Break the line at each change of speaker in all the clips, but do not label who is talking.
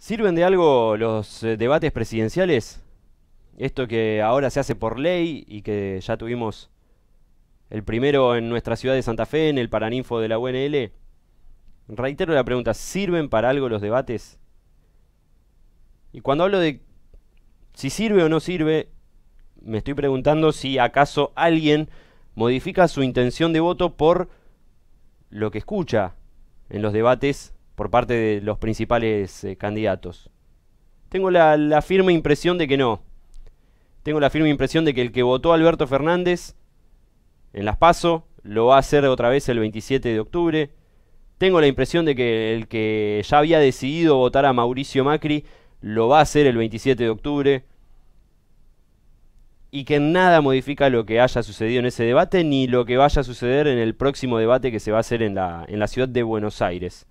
¿Sirven de algo los eh, debates presidenciales? Esto que ahora se hace por ley y que ya tuvimos el primero en nuestra ciudad de Santa Fe, en el Paraninfo de la UNL. Reitero la pregunta, ¿sirven para algo los debates? Y cuando hablo de si sirve o no sirve, me estoy preguntando si acaso alguien modifica su intención de voto por lo que escucha en los debates por parte de los principales eh, candidatos. Tengo la, firme impresión de que no. Tengo la firme impresión de que el que votó a Alberto Fernández en las PASO lo va a hacer otra vez el 27 de octubre. Tengo la impresión de que el que ya había decidido votar a Mauricio Macri lo va a hacer el 27 de octubre y que nada modifica lo que haya sucedido en ese debate ni lo que vaya a suceder en el próximo debate que se va a hacer en la, en la ciudad de Buenos Aires.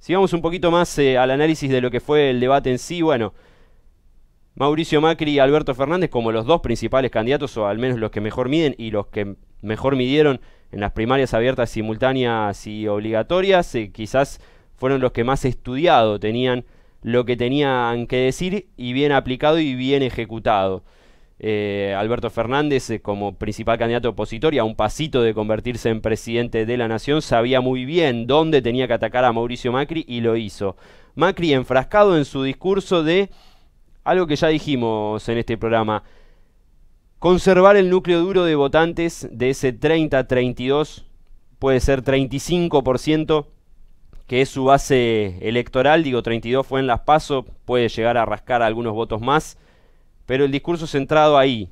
Si vamos un poquito más eh, al análisis de lo que fue el debate en sí, bueno, Mauricio Macri y Alberto Fernández como los dos principales candidatos, o al menos los que mejor miden y los que mejor midieron en las primarias abiertas, simultáneas y obligatorias, eh, quizás fueron los que más estudiado tenían lo que tenían que decir y bien aplicado y bien ejecutado. Eh, Alberto Fernández eh, como principal candidato opositor y a un pasito de convertirse en presidente de la nación, sabía muy bien dónde tenía que atacar a Mauricio Macri y lo hizo. Macri enfrascado en su discurso de algo que ya dijimos en este programa, conservar el núcleo duro de votantes de ese 30-32, puede ser 35% que es su base electoral, digo 32 fue en las PASO, puede llegar a rascar algunos votos más pero el discurso centrado ahí.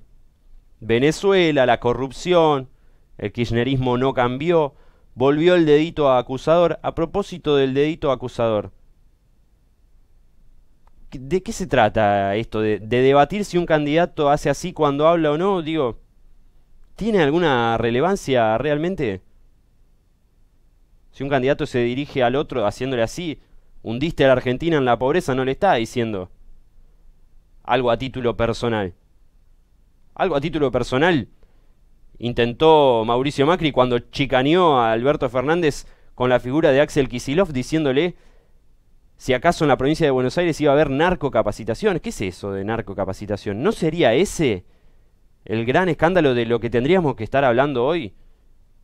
Venezuela, la corrupción, el kirchnerismo no cambió, volvió el dedito a acusador. A propósito del dedito acusador, ¿de qué se trata esto? De, debatir si un candidato hace así cuando habla o no, digo, ¿tiene alguna relevancia realmente? Si un candidato se dirige al otro haciéndole así, hundiste a la Argentina en la pobreza, no le está diciendo, algo a título personal. Algo a título personal intentó Mauricio Macri cuando chicaneó a Alberto Fernández con la figura de Axel Kisilov diciéndole si acaso en la provincia de Buenos Aires iba a haber narcocapacitación. ¿Qué es eso de narcocapacitación? ¿No sería ese el gran escándalo de lo que tendríamos que estar hablando hoy?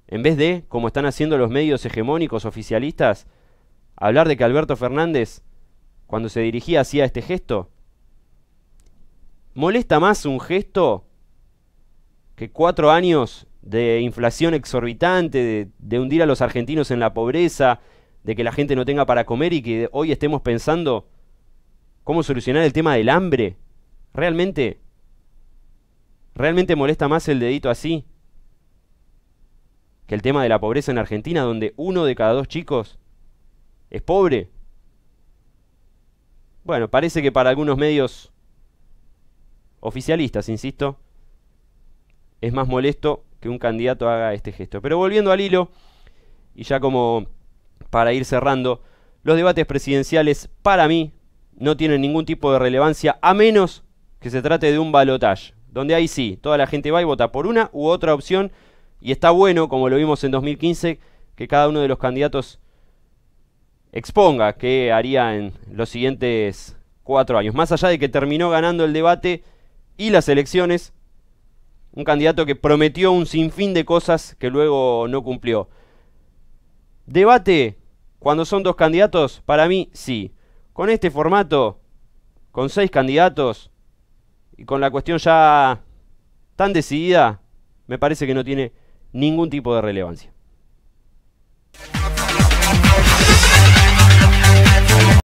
En vez de, como están haciendo los medios hegemónicos oficialistas, hablar de que Alberto Fernández, cuando se dirigía, hacía este gesto molesta más un gesto que cuatro años de inflación exorbitante, de, hundir a los argentinos en la pobreza, de que la gente no tenga para comer y que hoy estemos pensando cómo solucionar el tema del hambre. Realmente, realmente molesta más el dedito así que el tema de la pobreza en Argentina, donde uno de cada dos chicos es pobre. Bueno, parece que para algunos medios oficialistas, insisto, es más molesto que un candidato haga este gesto. Pero volviendo al hilo, y ya como para ir cerrando, los debates presidenciales para mí no tienen ningún tipo de relevancia a menos que se trate de un balotaje, donde ahí sí, toda la gente va y vota por una u otra opción y está bueno, como lo vimos en 2015, que cada uno de los candidatos exponga qué haría en los siguientes cuatro años. Más allá de que terminó ganando el debate y las elecciones. Un candidato que prometió un sinfín de cosas que luego no cumplió. Debate, cuando son dos candidatos, para mí sí. Con este formato, con seis candidatos y con la cuestión ya tan decidida, me parece que no tiene ningún tipo de relevancia.